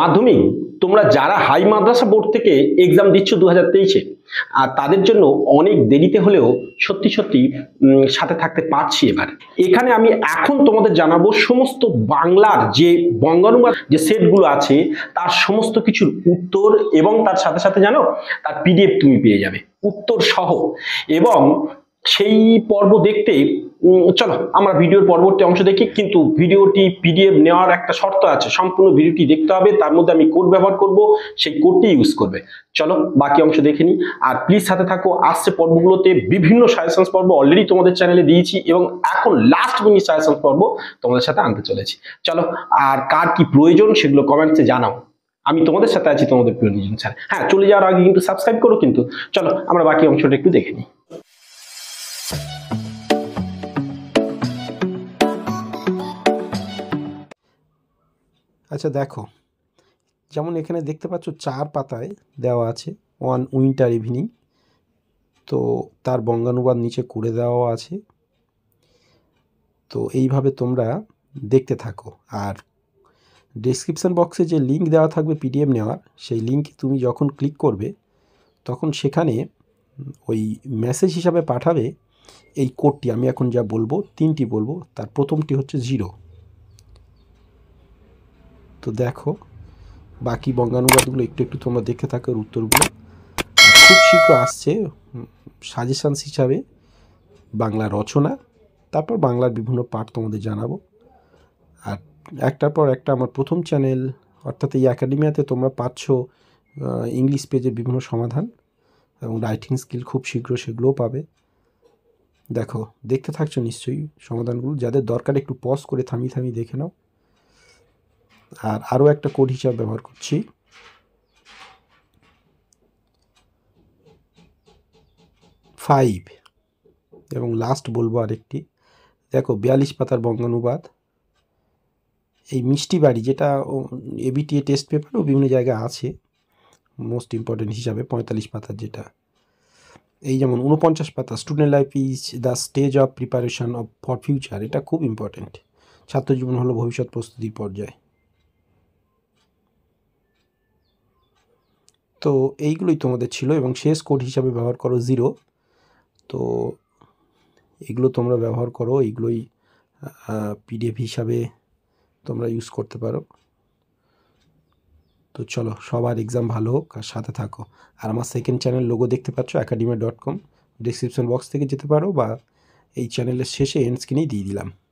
মাধ্যমিক তোমরা যারা হাই মাদ্রাসা বোর্ড থেকে এক্সাম দিচ্ছ দু হাজার তেইশে আর তাদের জন্য অনেক দেরিতে হলেও সত্যি সত্যি সাথে থাকতে পারছি এবার এখানে আমি এখন তোমাদের জানাবো সমস্ত বাংলার যে বঙ্গানুবাদ যে সেটগুলো আছে তার সমস্ত কিছুর উত্তর এবং তার সাথে সাথে জানো তার পিডিএফ তুমি পেয়ে যাবে উত্তর সহ এবং সেই পর্ব দেখতেই চলো আমরা ভিডিওর পরবর্তী অংশ দেখি কিন্তু ভিডিওটি পিডিএফ নেওয়ার একটা শর্ত আছে সম্পূর্ণ ভিডিওটি দেখতে হবে তার মধ্যে আমি কোড ব্যবহার করব সেই কোডটি ইউজ করবে চলো বাকি অংশ দেখে নিই আর প্লিজ সাথে থাকো আসছে পর্বগুলোতে বিভিন্ন সাজেশনস পর্ব অলরেডি তোমাদের চ্যানেলে দিয়েছি এবং এখন লাস্ট মিনি সাজেশনস পর্ব তোমাদের সাথে আনতে চলেছি চলো আর কার কি প্রয়োজন সেগুলো কমেন্টসে জানাও আমি তোমাদের সাথে আছি তোমাদের প্রিয় নিজন স্যার হ্যাঁ চলে যাওয়ার আগে কিন্তু সাবস্ক্রাইব করো কিন্তু চলো আমরা বাকি অংশটা একটু দেখে নিই আচ্ছা দেখো যেমন এখানে দেখতে পাচ্ছ চার পাতায় দেওয়া আছে ওয়ান উইন্টার ইভিনিং তো তার বঙ্গানুবাদ নিচে করে দেওয়া আছে তো এইভাবে তোমরা দেখতে থাকো আর ডিসক্রিপশান বক্সে যে লিঙ্ক দেওয়া থাকবে পিডিএফ নেওয়ার সেই লিঙ্ক তুমি যখন ক্লিক করবে তখন সেখানে ওই মেসেজ হিসাবে পাঠাবে এই কোডটি আমি এখন যা বলবো তিনটি বলবো তার প্রথমটি হচ্ছে জিরো তো দেখো বাকি বঙ্গানুবাদগুলো একটু একটু তোমরা দেখে থাকো উত্তরগুলো খুব শীঘ্র আসছে সাজেশানস হিসাবে বাংলা রচনা তারপর বাংলার বিভিন্ন পাঠ তোমাদের জানাবো আর একটার পর একটা আমার প্রথম চ্যানেল অর্থাৎ এই অ্যাকাডেমিয়াতে তোমরা পাচ্ছ ইংলিশ পেজের বিভিন্ন সমাধান এবং রাইটিং স্কিল খুব শীঘ্র সেগুলোও পাবে দেখো দেখতে থাকছো নিশ্চয়ই সমাধানগুলো যাদের দরকার একটু পজ করে থামিয়ে থামিয়ে দেখে নাও আর আরও একটা কোড হিসাব ব্যবহার করছি ফাইভ এবং লাস্ট বলবো আরেকটি দেখো বিয়াল্লিশ পাতার বঙ্গানুবাদ এই মিষ্টি বাড়ি যেটা এবিটিএ টেস্ট পেপারও বিভিন্ন জায়গায় আছে মোস্ট ইম্পর্টেন্ট হিসাবে পঁয়তাল্লিশ পাতার যেটা এই যেমন উনপঞ্চাশ পাতা student life is the stage of preparation of for future এটা খুব ইম্পর্টেন্ট ছাত্রজীবন হলো ভবিষ্যৎ প্রস্তুতির পর্যায়ে তো এইগুলোই তোমাদের ছিল এবং শেষ কোড হিসাবে ব্যবহার করো জিরো তো এগুলো তোমরা ব্যবহার করো এইগুলোই পিডিএফ হিসাবে তোমরা ইউজ করতে পারো তো চলো সবার এক্সাম ভালো হোক আর সাথে থাকো আর আমার সেকেন্ড চ্যানেল লোগো দেখতে পাচ্ছ academy dot com description box থেকে যেতে পারো বা এই চ্যানেলের শেষে এন্ড স্ক্রিনেই দিয়ে দিলাম